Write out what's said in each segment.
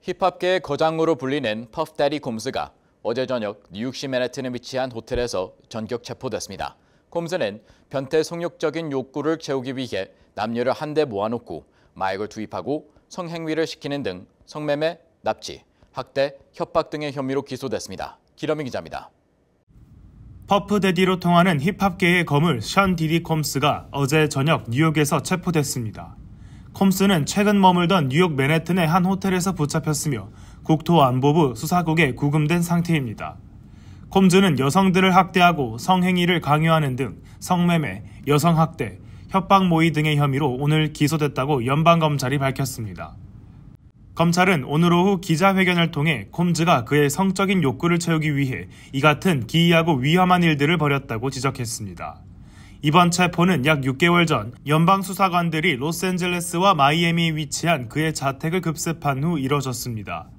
힙합계의 거장으로 불리는 퍼프데리 곰스가 어제 저녁 뉴욕시 맨해튼에 위치한 호텔에서 전격 체포됐습니다. 곰스는 변태 성욕적인 욕구를 채우기 위해 남녀를 한데 모아놓고 마약을 투입하고 성행위를 시키는 등 성매매, 납치, 학대, 협박 등의 혐의로 기소됐습니다. 기러미 기자입니다. 퍼프데디로 통하는 힙합계의 거물 션 디디 콤스가 어제 저녁 뉴욕에서 체포됐습니다. 홈스는 최근 머물던 뉴욕 맨해튼의 한 호텔에서 붙잡혔으며 국토안보부 수사국에 구금된 상태입니다. 콤즈는 여성들을 학대하고 성행위를 강요하는 등 성매매, 여성학대, 협박 모의 등의 혐의로 오늘 기소됐다고 연방검찰이 밝혔습니다. 검찰은 오늘 오후 기자회견을 통해 콤즈가 그의 성적인 욕구를 채우기 위해 이 같은 기이하고 위험한 일들을 벌였다고 지적했습니다. 이번 체포는 약 6개월 전 연방 수사관들이 로스앤젤레스와 마이애미에 위치한 그의 자택을 급습한 후 이뤄졌습니다.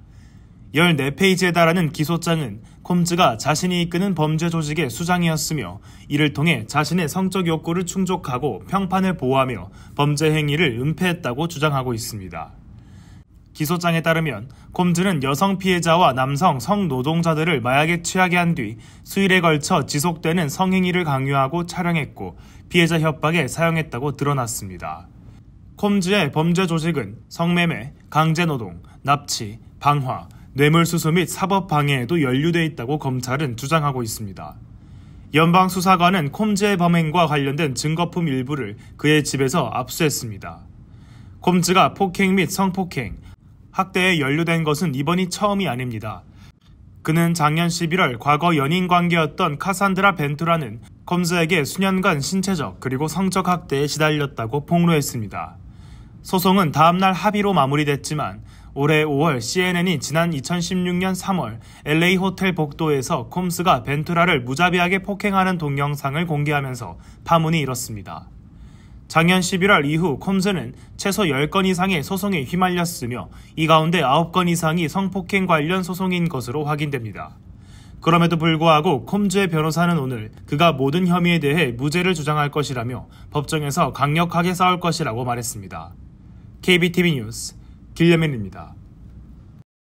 14페이지에 달하는 기소장은 콤즈가 자신이 이끄는 범죄 조직의 수장이었으며 이를 통해 자신의 성적 욕구를 충족하고 평판을 보호하며 범죄 행위를 은폐했다고 주장하고 있습니다. 기소장에 따르면 콤즈는 여성 피해자와 남성 성노동자들을 마약에 취하게 한 뒤 수일에 걸쳐 지속되는 성행위를 강요하고 촬영했고 피해자 협박에 사용했다고 드러났습니다. 콤즈의 범죄 조직은 성매매, 강제노동, 납치, 방화, 뇌물수수 및 사법방해에도 연루돼 있다고 검찰은 주장하고 있습니다. 연방수사관은 콤즈의 범행과 관련된 증거품 일부를 그의 집에서 압수했습니다. 콤즈가 폭행 및 성폭행, 학대에 연루된 것은 이번이 처음이 아닙니다. 그는 작년 11월 과거 연인 관계였던 카산드라 벤투라는 검사에게 수년간 신체적 그리고 성적 학대에 시달렸다고 폭로했습니다. 소송은 다음날 합의로 마무리됐지만 올해 5월 CNN이 지난 2016년 3월 LA 호텔 복도에서 콤스가 벤투라를 무자비하게 폭행하는 동영상을 공개하면서 파문이 일었습니다. 작년 11월 이후 콤스는 최소 10건 이상의 소송에 휘말렸으며 이 가운데 9건 이상이 성폭행 관련 소송인 것으로 확인됩니다. 그럼에도 불구하고 콤즈의 변호사는 오늘 그가 모든 혐의에 대해 무죄를 주장할 것이라며 법정에서 강력하게 싸울 것이라고 말했습니다. KBTV 뉴스 길려민입니다.